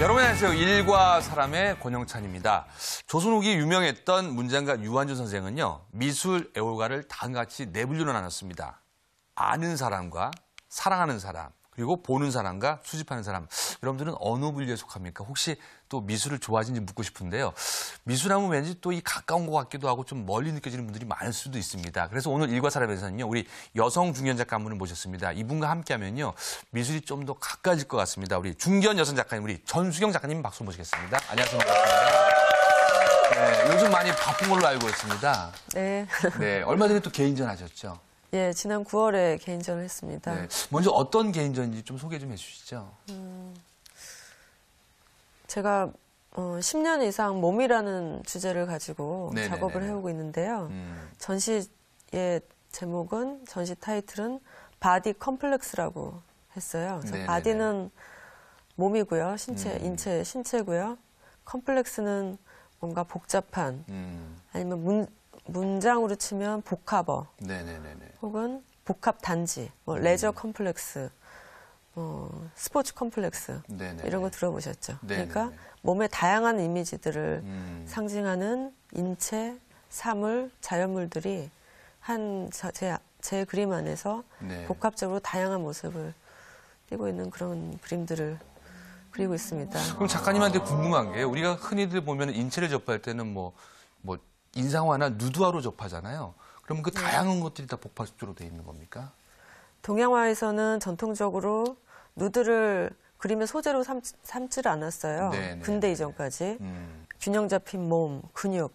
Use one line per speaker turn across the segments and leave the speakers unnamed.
여러분 안녕하세요. 일과 사람의 권영찬입니다. 조선 후기 유명했던 문장가 유한준 선생은요. 미술 애호가를 다음같이 네 분류로 나눴습니다. 아는 사람과 사랑하는 사람, 그리고 보는 사람과 수집하는 사람. 여러분들은 어느 분류에 속합니까? 혹시 또 미술을 좋아하시는지 묻고 싶은데요. 미술하면 왠지 또 이 가까운 것 같기도 하고 좀 멀리 느껴지는 분들이 많을 수도 있습니다. 그래서 오늘 일과 사람에서는요. 우리 여성 중견 작가분을 모셨습니다. 이분과 함께하면요. 미술이 좀 더 가까워질 것 같습니다. 우리 중견 여성 작가님, 우리 전수경 작가님 박수 모시겠습니다. 안녕하세요. 반갑습니다. 네, 요즘 많이 바쁜 걸로 알고 있습니다. 네. 네, 얼마 전에 또 개인전 하셨죠?
예, 지난 9월에 개인전을 했습니다. 네.
먼저 어떤 개인전인지 좀 소개 좀 해주시죠. 음,
제가 어, 10년 이상 몸이라는 주제를 가지고 네네네. 네, 작업을 네, 네. 해오고 있는데요. 음. 전시의 제목은 전시 타이틀은 바디 컴플렉스라고 했어요. 바디는 몸이고요, 신체, 음. 인체, 신체고요. 컴플렉스는 뭔가 복잡한 음. 아니면 문, 문장으로 치면 복합어,
네네네네.
혹은 복합 단지, 뭐 음. 레저 컴플렉스, 어, 스포츠 컴플렉스 네네네. 이런 거 들어보셨죠? 네네네. 그러니까 몸의 다양한 이미지들을 음. 상징하는 인체, 사물, 자연물들이 한제 제 그림 안에서 네. 복합적으로 다양한 모습을 띄고 있는 그런 그림들을 그리고
있습니다. 그럼 작가님한테 궁금한 게 우리가 흔히들 보면 인체를 접할 때는 뭐, 뭐 인상화나 누드화로 접하잖아요. 그러면 그 네. 다양한 것들이 다 복합적으로 돼 있는 겁니까?
동양화에서는 전통적으로 누드를 그림의 소재로 삼, 삼지를 않았어요. 네네. 근대 네, 네. 이전까지 음. 균형 잡힌 몸, 근육,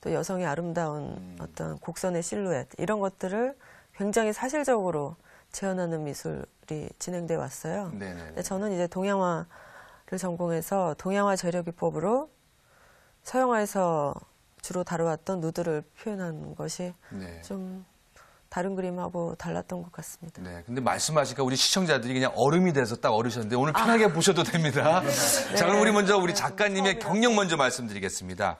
또 여성의 아름다운 음. 어떤 곡선의 실루엣 이런 것들을 굉장히 사실적으로 재현하는 미술이 진행돼 왔어요. 네네. 저는 이제 동양화를 전공해서 동양화 재료 기법으로 서양화에서 주로 다뤄왔던 누드를 표현한 것이 네. 좀 다른 그림하고 달랐던 것 같습니다. 네,
근데 말씀하시니까 우리 시청자들이 그냥 얼음이 돼서 딱어르셨는데 오늘 편하게 아. 보셔도 됩니다. 네. 자, 그럼 우리 먼저 우리 네, 작가님의 경력 먼저 말씀드리겠습니다.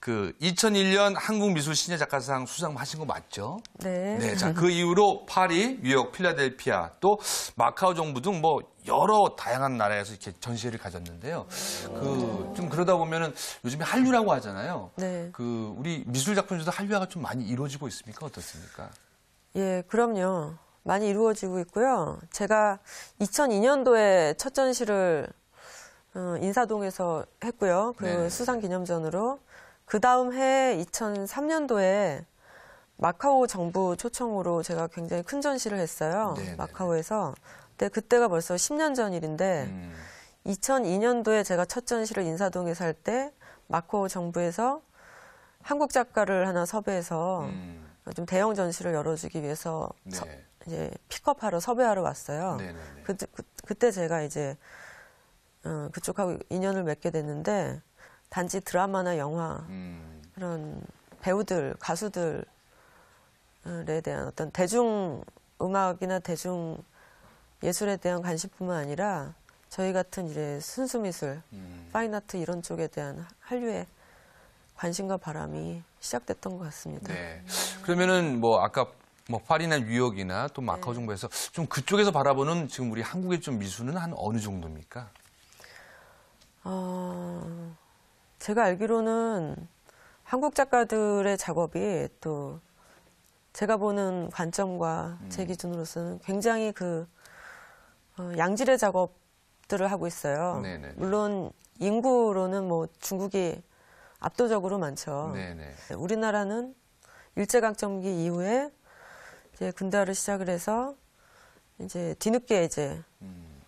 그 2001년 한국미술신예작가상 수상하신 거 맞죠?
네. 네, 자,
그 이후로 파리, 뉴욕, 필라델피아, 또 마카오 정부 등 뭐 여러 다양한 나라에서 이렇게 전시회를 가졌는데요. 그 좀 그러다 보면은 요즘에 한류라고 하잖아요. 네. 그 우리 미술 작품에서도 한류화가 좀 많이 이루어지고 있습니까? 어떻습니까?
예, 그럼요. 많이 이루어지고 있고요. 제가 2002년도에 첫 전시를 어, 인사동에서 했고요. 그 네. 수상 기념전으로 그 다음 해 2003년도에 마카오 정부 초청으로 제가 굉장히 큰 전시를 했어요. 네네. 네, 네. 마카오에서. 근데 그때가 벌써 10년 전 일인데 음. 2002년도에 제가 첫 전시를 인사동에 살 때 마카오 정부에서 한국 작가를 하나 섭외해서 음. 좀 대형 전시를 열어주기 위해서 네. 서, 이제 픽업하러 섭외하러 왔어요. 네, 네, 네. 그, 그때 제가 이제 어, 그쪽하고 인연을 맺게 됐는데 단지 드라마나 영화 음. 그런 배우들 가수들에 대한 어떤 대중 음악이나 대중 예술에 대한 관심뿐만 아니라 저희 같은 이제 순수 미술, 음. 파인아트 이런 쪽에 대한 한류의 관심과 바람이 시작됐던 것 같습니다. 네.
그러면은 뭐 아까 뭐 파리나 뉴욕이나 또 마카오 네. 정부에서 좀 그쪽에서 바라보는 지금 우리 한국의 좀 미수는 한 어느 정도입니까?
어, 제가 알기로는 한국 작가들의 작업이 또 제가 보는 관점과 음. 제 기준으로서는 굉장히 그 어, 양질의 작업들을 하고 있어요. 네네. 물론 인구로는 뭐 중국이 압도적으로 많죠. 네네. 우리나라는 일제강점기 이후에 이제 군대를 시작을 해서 이제 뒤늦게 이제 음.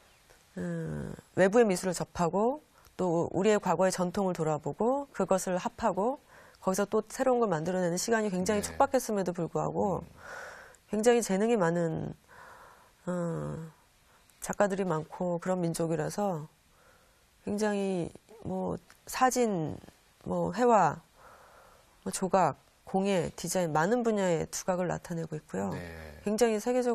음, 외부의 미술을 접하고 또 우리의 과거의 전통을 돌아보고 그것을 합하고 거기서 또 새로운 걸 만들어내는 시간이 굉장히 네. 촉박했음에도 불구하고 음. 굉장히 재능이 많은 어, 작가들이 많고 그런 민족이라서 굉장히 뭐 사진, 뭐 회화, 뭐 조각, 공예, 디자인 많은 분야에 두각을 나타내고 있고요. 네. 굉장히 세계적으로